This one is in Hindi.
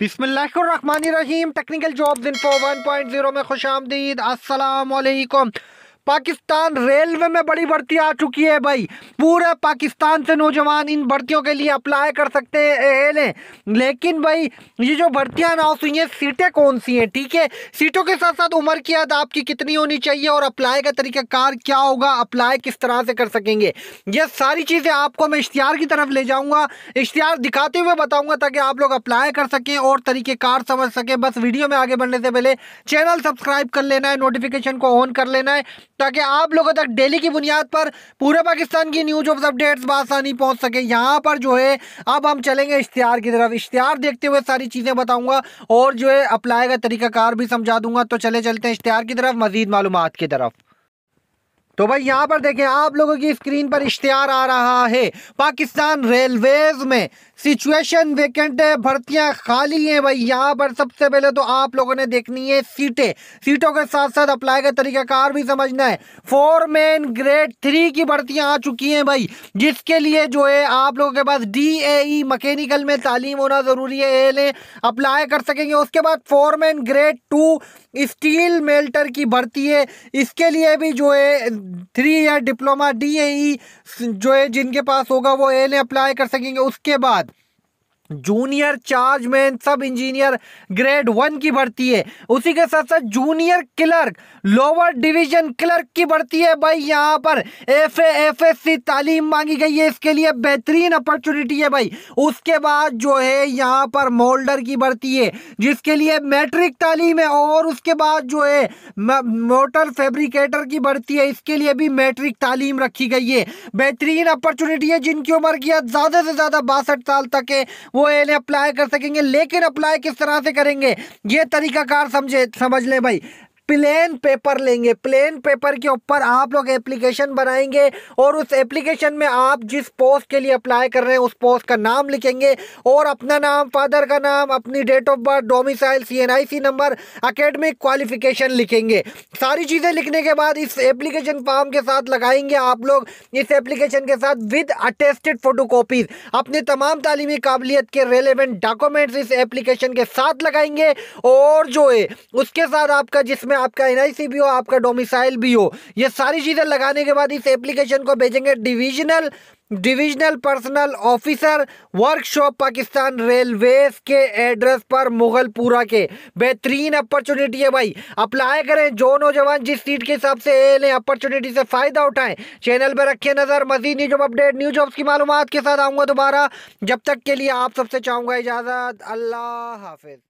बिसमीम टेक्निकल जॉब्स इन्फो 1.0 में खुश आमदीद अस्सलाम वालेकुम पाकिस्तान रेलवे में बड़ी भर्ती आ चुकी है भाई पूरे पाकिस्तान से नौजवान इन भर्तियों के लिए अप्लाई कर सकते हैं लेकिन भाई ये जो भर्तियां अनाउंस हुई हैं सीटें कौन सी हैं ठीक है सीटों के साथ साथ उम्र की याद आपकी कितनी होनी चाहिए और अप्लाई का तरीकाकार क्या होगा अप्लाई किस तरह से कर सकेंगे ये सारी चीज़ें आपको मैं इश्तिहार की तरफ ले जाऊँगा इश्तिहार दिखाते हुए बताऊँगा ताकि आप लोग अप्लाई कर सकें और तरीक़ेकार समझ सकें बस वीडियो में आगे बढ़ने से पहले चैनल सब्सक्राइब कर लेना है नोटिफिकेशन को ऑन कर लेना है ताकि आप लोगों तक डेली की बुनियाद पर पूरे पाकिस्तान की न्यूज और अपडेट्स बसानी पहुंच सके यहाँ पर जो है अब हम चलेंगे इश्तिहार की तरफ इश्तिहार देखते हुए सारी चीज़ें बताऊँगा और जो है अप्लाई का तरीकाकार भी समझा दूंगा तो चले चलते हैं इश्तिहार की तरफ मजीद मालूम की तरफ तो भाई यहाँ पर देखें आप लोगों की स्क्रीन पर इश्तेहार आ रहा है पाकिस्तान रेलवेज में सिचुएशन वेकेंट है भर्तियाँ खाली हैं भाई यहाँ पर सबसे पहले तो आप लोगों ने देखनी है सीटें सीटों के साथ साथ अप्लाई का तरीकाकार भी समझना है फोर मैन ग्रेड थ्री की भर्तियाँ आ चुकी हैं भाई जिसके लिए जो है आप लोगों के पास डी ए मकैनिकल में तालीम होना ज़रूरी है एल ए अप्लाई कर सकेंगे उसके बाद foreman grade two steel melter की भर्ती है इसके लिए भी जो है थ्री ईयर डिप्लोमा डी जो है जिनके पास होगा वो ए अप्लाई कर सकेंगे उसके बाद junior chargeman sub engineer grade one की भर्ती है उसी के साथ साथ junior clerk lower division clerk की भर्ती है भाई यहाँ पर एफ एफ एस सी तालीम मांगी गई है इसके लिए बेहतरीन अपॉर्चुनिटी है भाई उसके बाद जो है यहाँ पर मोल्डर की भर्ती है जिसके लिए मैट्रिक तालीम है और उसके बाद जो है मोटर फेब्रिकेटर की भर्ती है इसके लिए भी मैट्रिक तालीम रखी गई है बेहतरीन अपॉर्चुनिटी है जिनकी उम्र की ज़्यादा से ज़्यादा बासठ साल तक है वो एन अप्लाई कर सकेंगे लेकिन अप्लाई किस तरह से करेंगे ये तरीकाकार समझे समझ लें भाई प्लेन पेपर लेंगे प्लेन पेपर के ऊपर आप लोग एप्लीकेशन बनाएंगे और उस एप्लीकेशन में आप जिस पोस्ट के लिए अप्लाई कर रहे हैं उस पोस्ट का नाम लिखेंगे और अपना नाम फादर का नाम अपनी date of birth domicile C number academic qualification लिखेंगे सारी चीज़ें लिखने के बाद इस एप्लीकेशन फॉर्म के साथ लगाएंगे आप लोग इस एप्लीकेशन के साथ विद अटेस्टेड फ़ोटो अपने तमाम तालीमी काबिलियत के रेलिवेंट डॉक्यूमेंट्स इस एप्लीकेशन के साथ लगाएंगे और जो है उसके साथ आपका जिसमें में आपका एन भी हो आपका डोमिसाइल भी हो ये सारी चीज़ें लगाने के बाद इस एप्लीकेशन को भेजेंगे divisional divisional personnel officer workshop Pakistan railway के एड्रेस पर मुगलपुरा के बेहतरीन अपॉर्चुनिटी है भाई अप्लाई करें जो नौजवान जिस सीट के हिसाब से ए लें अपॉर्चुनिटी से फ़ायदा उठाएं चैनल पर रखें नज़र मजीद न्यूज अपडेट न्यू जॉब्स की मालूम के साथ आऊँगा दोबारा जब तक के लिए आप सबसे चाहूँगा इजाज़त अल्लाह हाफिज़